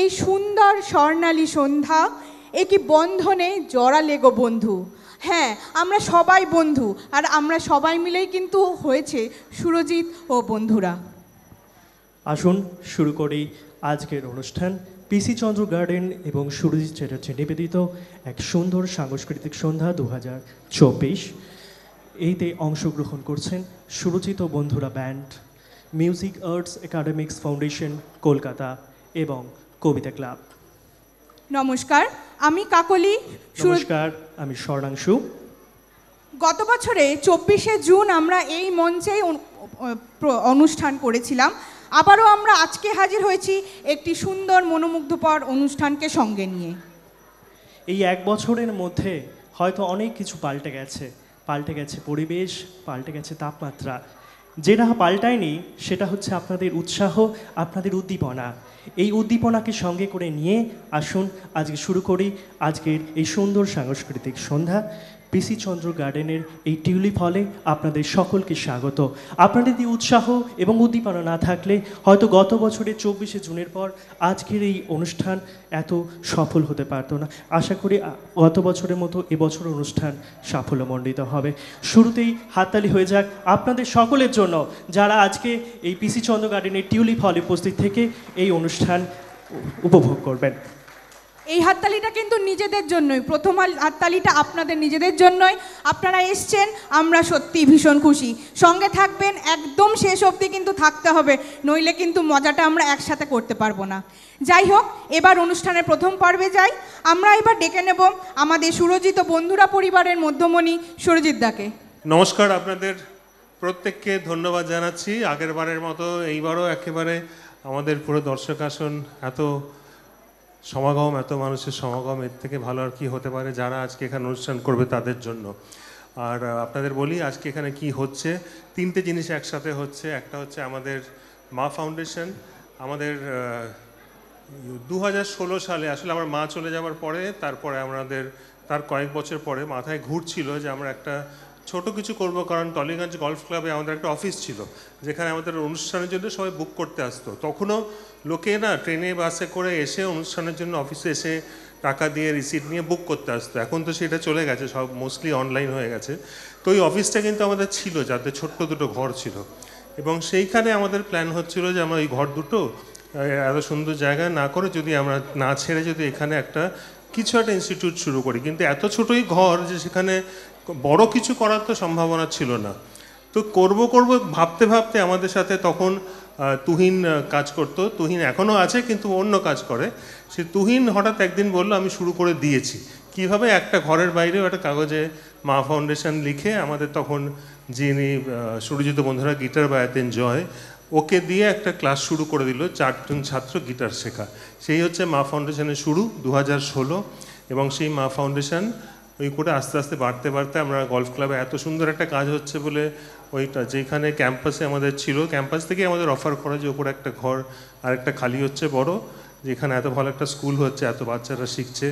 এই সুন্দর স্বর্ণালী সন্ধ্যা এ কি বন্ধনে জড়া লেগো বন্ধু হ্যাঁ আমরা সবাই বন্ধু আর আমরা সবাই মিলেই কিন্তু হয়েছে সুরজিৎ ও বন্ধুরা আসুন শুরু করি আজকের অনুষ্ঠান পিসি চন্দ্র গার্ডেন এবং সুরজিৎ চ্যাটার্জি নিবেদিত এক সুন্দর সাংস্কৃতিক সন্ধ্যা দু হাজার চব্বিশ এইতে অংশগ্রহণ করছেন সুরচিত বন্ধুরা band music arts academics foundation Kolkata এবং কবিতা ক্লাব নমস্কার আমি কাকলি নমস্কার আমি স্বর্ণাংশু গত বছরে চব্বিশে জুন আমরা এই মঞ্চে অনুষ্ঠান করেছিলাম আবারও আমরা আজকে হাজির হয়েছি একটি সুন্দর মনোমুগ্ধকর অনুষ্ঠানকে সঙ্গে নিয়ে এই এক বছরের মধ্যে হয়তো অনেক কিছু পাল্টে গেছে পাল্টে গেছে পরিবেশ পাল্টে গেছে তাপমাত্রা যেটা পাল্টায়নি সেটা হচ্ছে আপনাদের উৎসাহ আপনাদের উদ্দীপনা এই উদ্দীপনাকে সঙ্গে করে নিয়ে আসুন আজকে শুরু করি আজকের এই সুন্দর সাংস্কৃতিক সন্ধ্যা পিসি চন্দ্র গার্ডেনের এই টিউলিপ হলে আপনাদের সকলকে স্বাগত আপনাদের দিয়ে উৎসাহ এবং উদ্দীপনা না থাকলে হয়তো গত বছরের চব্বিশে জুনের পর আজকের এই অনুষ্ঠান এত সফল হতে পারতো না আশা করি গত বছরের মতো এবছর অনুষ্ঠান সাফল্যমণ্ডিত হবে শুরুতেই হাততালি হয়ে যাক আপনাদের সকলের জন্য যারা আজকে এই পিসি চন্দ্র গার্ডেনের টিউলিপ হলে উপস্থিত থেকে এই অনুষ্ঠান উপভোগ করবেন এই হাততালিটা কিন্তু নিজেদের জন্যই প্রথম হাততালিটা আপনাদের নিজেদের জন্যই আপনারা এসছেন আমরা সত্যি ভীষণ খুশি সঙ্গে থাকবেন একদম শেষ অবধি কিন্তু থাকতে হবে নইলে কিন্তু মজাটা আমরা একসাথে করতে পারবো না যাই হোক এবার অনুষ্ঠানের প্রথম পর্বে যাই আমরা এবার ডেকে নেব আমাদের সুরজিত বন্ধুরা পরিবারের মধ্যমণি সুরজিৎদাকে নমস্কার আপনাদের প্রত্যেককে ধন্যবাদ জানাচ্ছি আগেরবারের মতো এইবারও একেবারে আমাদের পুরো দর্শক আসন এত সমাগম এত মানুষের সমাগম এর থেকে ভালো আর কি হতে পারে যারা আজকে এখানে অনুষ্ঠান করবে তাদের জন্য আর আপনাদের বলি আজকে এখানে কি হচ্ছে তিনটে জিনিস একসাথে হচ্ছে একটা হচ্ছে আমাদের মা ফাউন্ডেশন আমাদের দু সালে আসলে আমার মা চলে যাওয়ার পরে তারপরে আমাদের তার কয়েক বছর পরে মাথায় ঘুরছিল যে আমরা একটা ছোট কিছু করব কারণ টলিগঞ্জ গল্ফ ক্লাবে আমাদের একটা অফিস ছিল যেখানে আমাদের অনুষ্ঠানের জন্য সবাই বুক করতে আসতো তখনও লোকে না ট্রেনে বাসে করে এসে অনুষ্ঠানের জন্য অফিসে এসে টাকা দিয়ে রিসিট নিয়ে বুক করতে আসতো এখন তো সেটা চলে গেছে সব মোস্টলি অনলাইন হয়ে গেছে তো ওই অফিসটা কিন্তু আমাদের ছিল যাতে ছোট্ট দুটো ঘর ছিল এবং সেইখানে আমাদের প্ল্যান হচ্ছিল যে আমরা ওই ঘর দুটো এত সুন্দর জায়গা না করে যদি আমরা না ছেড়ে যদি এখানে একটা কিছু একটা ইনস্টিটিউট শুরু করি কিন্তু এত ছোটোই ঘর যে সেখানে বড় কিছু করার তো সম্ভাবনা ছিল না তো করব করব ভাবতে ভাবতে আমাদের সাথে তখন তুহিন কাজ করতো তুহিন এখনও আছে কিন্তু অন্য কাজ করে সে তুহিন হঠাৎ একদিন বলল আমি শুরু করে দিয়েছি কিভাবে একটা ঘরের বাইরেও একটা কাগজে মা ফাউন্ডেশন লিখে আমাদের তখন যিনি সুরজিত বন্ধুরা গিটার বাজাতেন জয় ওকে দিয়ে একটা ক্লাস শুরু করে দিল চারজন ছাত্র গিটার শেখা সেই হচ্ছে মা ফাউন্ডেশনের শুরু দু এবং সেই মা ফাউন্ডেশন ওই করে আস্তে আস্তে বাড়তে বাড়তে আমরা গল্ফ ক্লাবে এত সুন্দর একটা কাজ হচ্ছে বলে ওইটা যেখানে ক্যাম্পাসে আমাদের ছিল ক্যাম্পাস থেকে আমাদের অফার করা যে ওপরে একটা ঘর আর একটা খালি হচ্ছে বড় যেখানে এত ভালো একটা স্কুল হচ্ছে এত বাচ্চারা শিখছে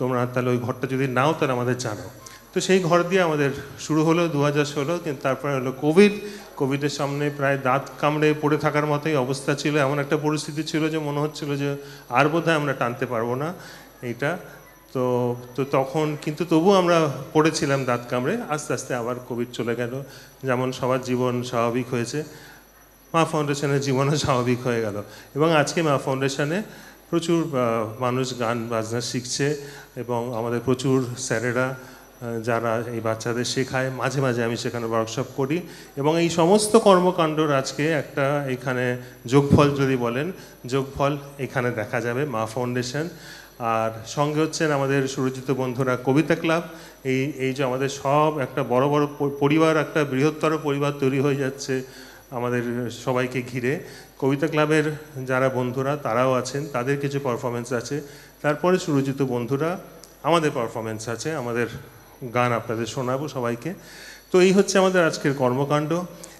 তোমরা তাহলে ওই ঘরটা যদি নাও তাহলে আমাদের জানাও তো সেই ঘর দিয়ে আমাদের শুরু হলো দু হাজার ষোলো কিন্তু তারপরে হলো কোভিড কোভিডের সামনে প্রায় দাঁত কামড়ে পড়ে থাকার মতোই অবস্থা ছিল এমন একটা পরিস্থিতি ছিল যে মনে হচ্ছিল যে আর বোধহয় আমরা টানতে পারবো না এইটা তো তো তখন কিন্তু তবু আমরা পড়েছিলাম দাঁত কামড়ে আস্তে আস্তে আবার কোভিড চলে গেল যেমন সবার জীবন স্বাভাবিক হয়েছে মা ফাউন্ডেশনের জীবনও স্বাভাবিক হয়ে গেল এবং আজকে মা ফাউন্ডেশনে প্রচুর মানুষ গান বাজনা শিখছে এবং আমাদের প্রচুর স্যারেরা যারা এই বাচ্চাদের শেখায় মাঝে মাঝে আমি সেখানে ওয়ার্কশপ করি এবং এই সমস্ত কর্মকাণ্ডর আজকে একটা এখানে যোগফল যদি বলেন যোগফল এখানে দেখা যাবে মা ফাউন্ডেশন আর সঙ্গে হচ্ছেন আমাদের সুরজিত বন্ধুরা কবিতা ক্লাব এই এই যে আমাদের সব একটা বড় বড় পরিবার একটা বৃহত্তর পরিবার তৈরি হয়ে যাচ্ছে আমাদের সবাইকে ঘিরে কবিতা ক্লাবের যারা বন্ধুরা তারাও আছেন তাদের কিছু পারফরমেন্স আছে তারপরে সুরজিত বন্ধুরা আমাদের পারফরমেন্স আছে আমাদের গান আপনাদের শোনাবো সবাইকে তো এই হচ্ছে আমাদের আজকের কর্মকাণ্ড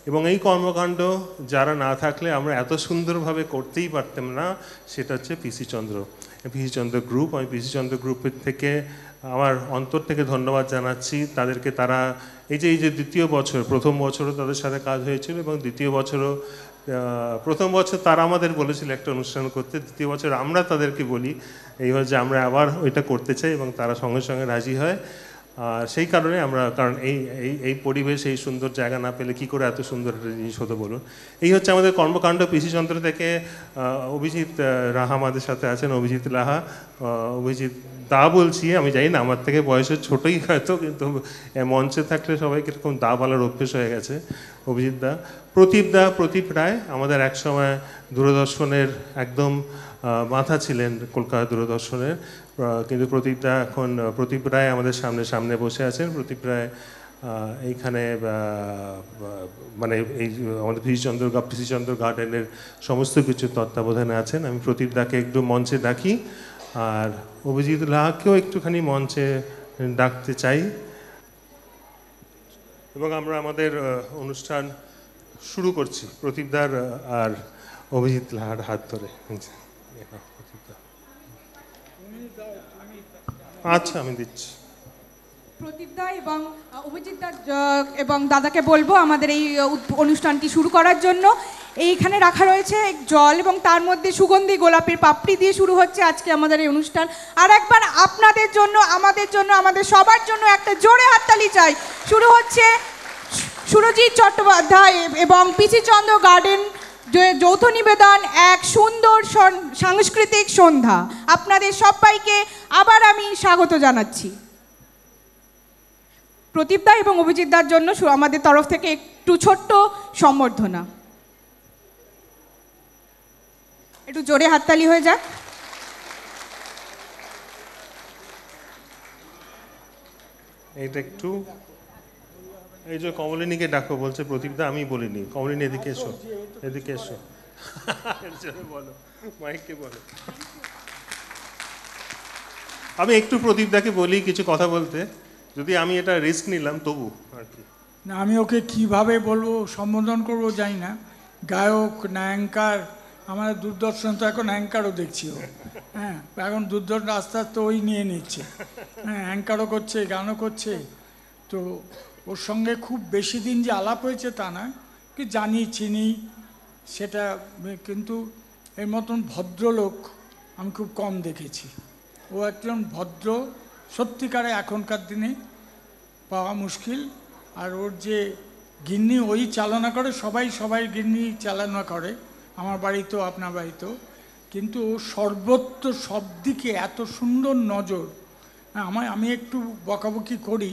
এবং এই কর্মকাণ্ড যারা না থাকলে আমরা এত সুন্দরভাবে করতেই পারতাম না সেটা হচ্ছে পিসি চন্দ্র পিসি চন্দ্র গ্রুপ আমি পিসি চন্দ্র গ্রুপের থেকে আমার অন্তর থেকে ধন্যবাদ জানাচ্ছি তাদেরকে তারা এই যে এই যে দ্বিতীয় বছর প্রথম বছরও তাদের সাথে কাজ হয়েছিল এবং দ্বিতীয় বছরও প্রথম বছর তারা আমাদের বলেছিল একটা অনুষ্ঠান করতে দ্বিতীয় বছর আমরা তাদেরকে বলি এই যে আমরা আবার ওইটা করতে চাই এবং তারা সঙ্গে সঙ্গে রাজি হয় আর সেই কারণে আমরা কারণ এই এই এই পরিবেশ এই সুন্দর জায়গা না পেলে কি করে এত সুন্দর একটা জিনিস হতো বলুন এই হচ্ছে আমাদের কর্মকাণ্ড পিসি যন্ত্র থেকে অভিজিৎ রাহা আমাদের সাথে আছেন অভিজিৎ লাহা অভিজিৎ দা বলছি আমি জানি না আমার থেকে বয়সে ছোটোই হয়তো কিন্তু মঞ্চে থাকলে সবাই কীরকম দা বলার অভ্যেস হয়ে গেছে অভিজিৎ দা প্রদীপ দা প্রদীপ রায় আমাদের একসময় দূরদর্শনের একদম মাথা ছিলেন কলকাতা দূরদর্শনের কিন্তু প্রতীপটা এখন প্রতীপ রায় আমাদের সামনে সামনে বসে আছেন প্রতীপ রায় এইখানে মানে এই আমাদের পিসিচন্দ্র চন্দ্র গার্ডেনের সমস্ত কিছু তত্ত্বাবধানে আছেন আমি প্রতীপ দাকে একটু মঞ্চে ডাকি আর অভিজিৎ লাহাকেও একটুখানি মঞ্চে ডাকতে চাই এবং আমরা আমাদের অনুষ্ঠান শুরু করছি প্রতীপদার আর অভিজিৎ লাহার হাত ধরে আচ্ছা আমি দিচ্ছি প্রদীপদা এবং অভিজিৎদা এবং দাদাকে বলবো আমাদের এই অনুষ্ঠানটি শুরু করার জন্য এইখানে রাখা রয়েছে জল এবং তার মধ্যে সুগন্ধি গোলাপের পাপড়ি দিয়ে শুরু হচ্ছে আজকে আমাদের এই অনুষ্ঠান আর একবার আপনাদের জন্য আমাদের জন্য আমাদের সবার জন্য একটা জোরে হাততালি চাই শুরু হচ্ছে সুরজিৎ চট্টোপাধ্যায় এবং পিসি গার্ডেন যৌথ নিবেদন এক সুন্দর সাংস্কৃতিক সন্ধ্যা আপনাদের সবাইকে আবার আমি স্বাগত জানাচ্ছি প্রদীপদা এবং অভিজিৎদার জন্য আমাদের তরফ থেকে একটু ছোট্ট সম্বর্ধনা একটু জোরে হাততালি হয়ে যাক এটা একটু এই যে কমলিনীকে ডাকো বলছে প্রতীকদা আমি বলিনি কমলিনী এদিকে এসো এদিকে এসো বলো মাইককে বলো আমি একটু প্রদীপদাকে বলি কিছু কথা বলতে যদি আমি এটা রিস্ক নিলাম তবু আর কি না আমি ওকে কিভাবে বলবো সম্বোধন করবো জানি না গায়ক নায়ঙ্কার আমার দূরদর্শন তো এখন অ্যাঙ্কারও দেখছি ও হ্যাঁ এখন দূরদর্শন আস্তে আস্তে ওই নিয়ে নিচ্ছে হ্যাঁ অ্যাঙ্কারও করছে গানও করছে তো ওর সঙ্গে খুব বেশি দিন যে আলাপ হয়েছে তা না কি জানি চিনি সেটা কিন্তু এর মতন ভদ্রলোক আমি খুব কম দেখেছি ও একজন ভদ্র সত্যিকারে এখনকার দিনে পাওয়া মুশকিল আর ওর যে গিন্নি ওই চালনা করে সবাই সবাই গিন্নি চালনা করে আমার বাড়িতেও আপনার বাড়িতেও কিন্তু ও সর্বত্র সব দিকে এত সুন্দর নজর হ্যাঁ, আমার আমি একটু বকাবকি করি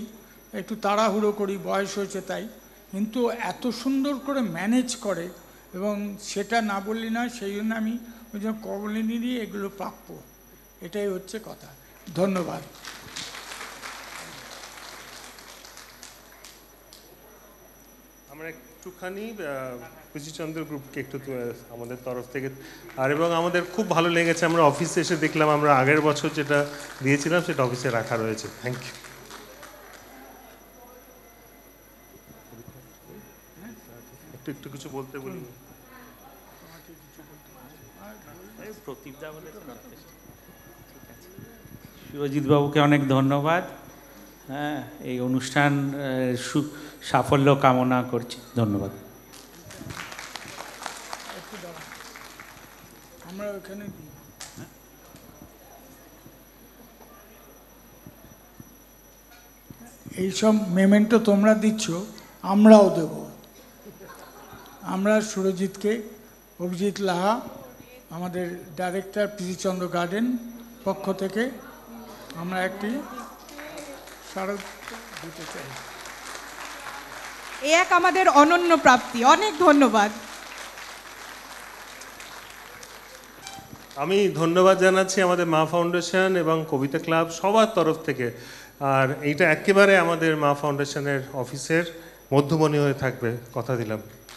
একটু তাড়াহুড়ো করি বয়স হয়েছে তাই কিন্তু এত সুন্দর করে ম্যানেজ করে এবং সেটা না বললি না সেই জন্য আমি ওই জন্য কমলিনীরই এগুলো প্রাপ্য এটাই হচ্ছে কথা ধন্যবাদ আমরা একটুখানি কৃষিচন্দ্র গ্রুপকে একটু আমাদের তরফ থেকে আর এবং আমাদের খুব ভালো লেগেছে আমরা অফিসে এসে দেখলাম আমরা আগের বছর যেটা দিয়েছিলাম সেটা অফিসে রাখা রয়েছে থ্যাংক ইউ একটু একটু কিছু বলতে বলি সুরজিৎবাবুকে অনেক ধন্যবাদ হ্যাঁ এই অনুষ্ঠান সাফল্য কামনা করছি ধন্যবাদ আমরা ওখানে হ্যাঁ। এইসব মেমেন্টো তোমরা দিচ্ছ আমরাও দেবো আমরা সুরজিৎকে অভিজিৎ লাহা আমাদের ডাইরেক্টর পিসিচন্দ্র গার্ডেন পক্ষ থেকে আমরা একটি স্মারক দিতে চাই এক আমাদের অনন্য প্রাপ্তি অনেক ধন্যবাদ আমি ধন্যবাদ জানাচ্ছি আমাদের মা ফাউন্ডেশন এবং কবিতা ক্লাব সবার তরফ থেকে আর এইটা একেবারে আমাদের মা ফাউন্ডেশনের অফিসের মধ্যমণি হয়ে থাকবে কথা দিলাম